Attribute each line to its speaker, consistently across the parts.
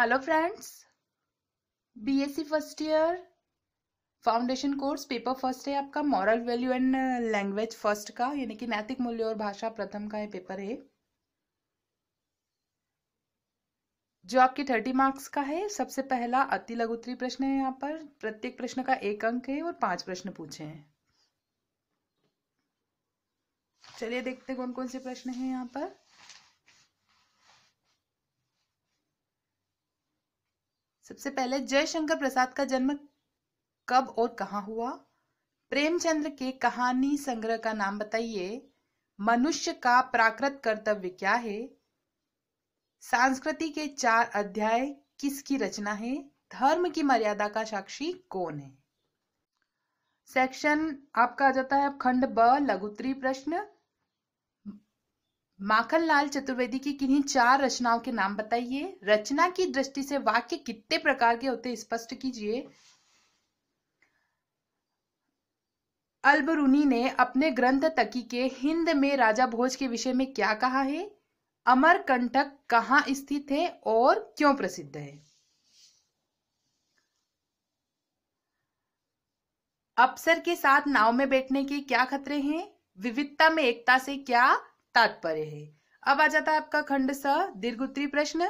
Speaker 1: hello friends BSc first year foundation course paper first है आपका moral value and language first का यानी कि नैतिक मूल्य और भाषा प्रथम का है पेपर है जो आपके थर्टी मार्क्स का है सबसे पहला अति लघुतरी प्रश्न है यहाँ पर प्रत्येक प्रश्न का एक अंक है और पांच प्रश्न पूछे हैं चलिए देखते कौन कौन से प्रश्न है यहाँ पर सबसे पहले जयशंकर प्रसाद का जन्म कब और कहा हुआ प्रेमचंद्र के कहानी संग्रह का नाम बताइए मनुष्य का प्राकृत कर्तव्य क्या है संस्कृति के चार अध्याय किसकी रचना है धर्म की मर्यादा का साक्षी कौन है सेक्शन आपका आ जाता है अब खंड ब लघुतरी प्रश्न माखन लाल चतुर्वेदी की किन्हीं चार रचनाओं के नाम बताइए रचना की दृष्टि से वाक्य कितने प्रकार के होते स्पष्ट कीजिए अलबरूनी ने अपने ग्रंथ तकी के हिंद में राजा भोज के विषय में क्या कहा है अमरकंटक कहाँ स्थित है और क्यों प्रसिद्ध है अफसर के साथ नाव में बैठने के क्या खतरे हैं विविधता में एकता से क्या तात्पर्य है अब आ जाता है आपका खंड स दीर्घ उत्तरी प्रश्न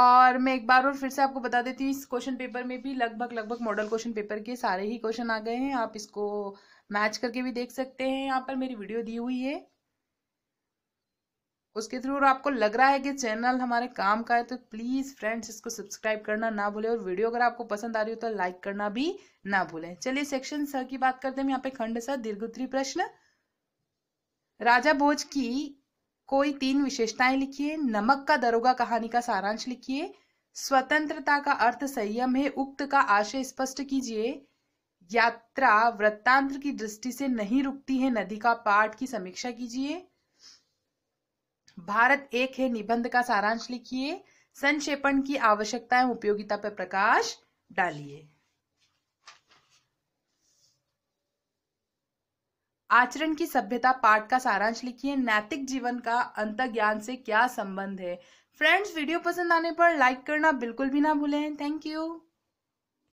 Speaker 1: और मैं एक बार और फिर से आपको बता देती हूँ इस क्वेश्चन पेपर में भी लगभग लगभग मॉडल क्वेश्चन पेपर के सारे ही क्वेश्चन आ गए हैं आप इसको मैच करके भी देख सकते हैं यहाँ पर मेरी वीडियो दी हुई है उसके थ्रू और आपको लग रहा है कि चैनल हमारे काम का है तो प्लीज़ फ्रेंड्स इसको सब्सक्राइब करना ना भूलें और वीडियो अगर आपको पसंद आ रही हो तो लाइक करना भी ना भूलें चलिए सेक्शन स की बात करते हैं यहाँ पे खंड स उत्तरी प्रश्न राजा भोज की कोई तीन विशेषताएं लिखिए नमक का दरोगा कहानी का सारांश लिखिए स्वतंत्रता का अर्थ संयम है उक्त का आशय स्पष्ट कीजिए यात्रा वृत्तांत्र की दृष्टि से नहीं रुकती है नदी का पाठ की समीक्षा कीजिए भारत एक है निबंध का सारांश लिखिए संक्षेपण की आवश्यकताएं उपयोगिता पर प्रकाश डालिए आचरण की सभ्यता पाठ का सारांश लिखिए नैतिक जीवन का अंत ज्ञान से क्या संबंध है फ्रेंड्स वीडियो पसंद आने पर लाइक करना बिल्कुल भी ना भूलें थैंक यू